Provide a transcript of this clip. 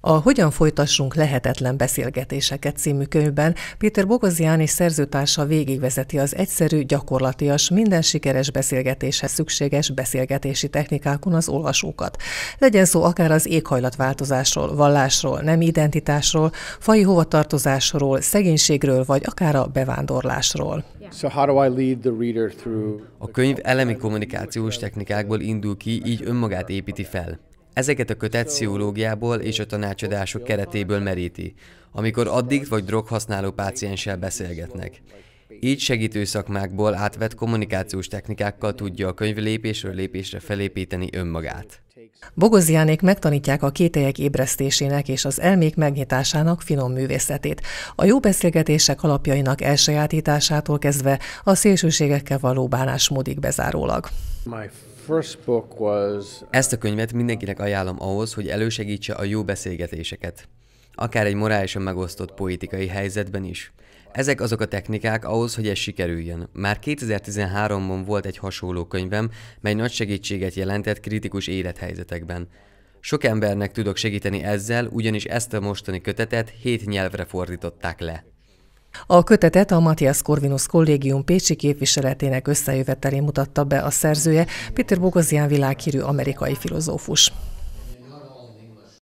A Hogyan folytassunk lehetetlen beszélgetéseket című könyvben Péter Bogozián és szerzőtársa végigvezeti az egyszerű, gyakorlatias, minden sikeres beszélgetéshez szükséges beszélgetési technikákon az olvasókat. Legyen szó akár az éghajlatváltozásról, vallásról, nem identitásról, fai hovatartozásról, szegénységről vagy akár a bevándorlásról. A könyv elemi kommunikációs technikákból indul ki, így önmagát építi fel. Ezeket a kötet pszichológiából és a tanácsadások keretéből meríti, amikor addig vagy droghasználó pácienssel beszélgetnek. Így segítő szakmákból átvett kommunikációs technikákkal tudja a könyv lépésről lépésre felépíteni önmagát. Bogozjánék megtanítják a kételyek ébresztésének és az elmék megnyitásának finom művészetét, a jó beszélgetések alapjainak elsajátításától kezdve a szélsőségekkel való bánásmódig bezárólag. My ezt a könyvet mindenkinek ajánlom ahhoz, hogy elősegítse a jó beszélgetéseket akár egy morálisan megosztott politikai helyzetben is. Ezek azok a technikák ahhoz, hogy ez sikerüljön. Már 2013-ban volt egy hasonló könyvem, mely nagy segítséget jelentett kritikus élethelyzetekben. Sok embernek tudok segíteni ezzel, ugyanis ezt a mostani kötetet hét nyelvre fordították le. A kötetet a Matthias Corvinus Kollégium Pécsi képviseletének összejövetelén mutatta be a szerzője, Peter Bogozian világhírű amerikai filozófus.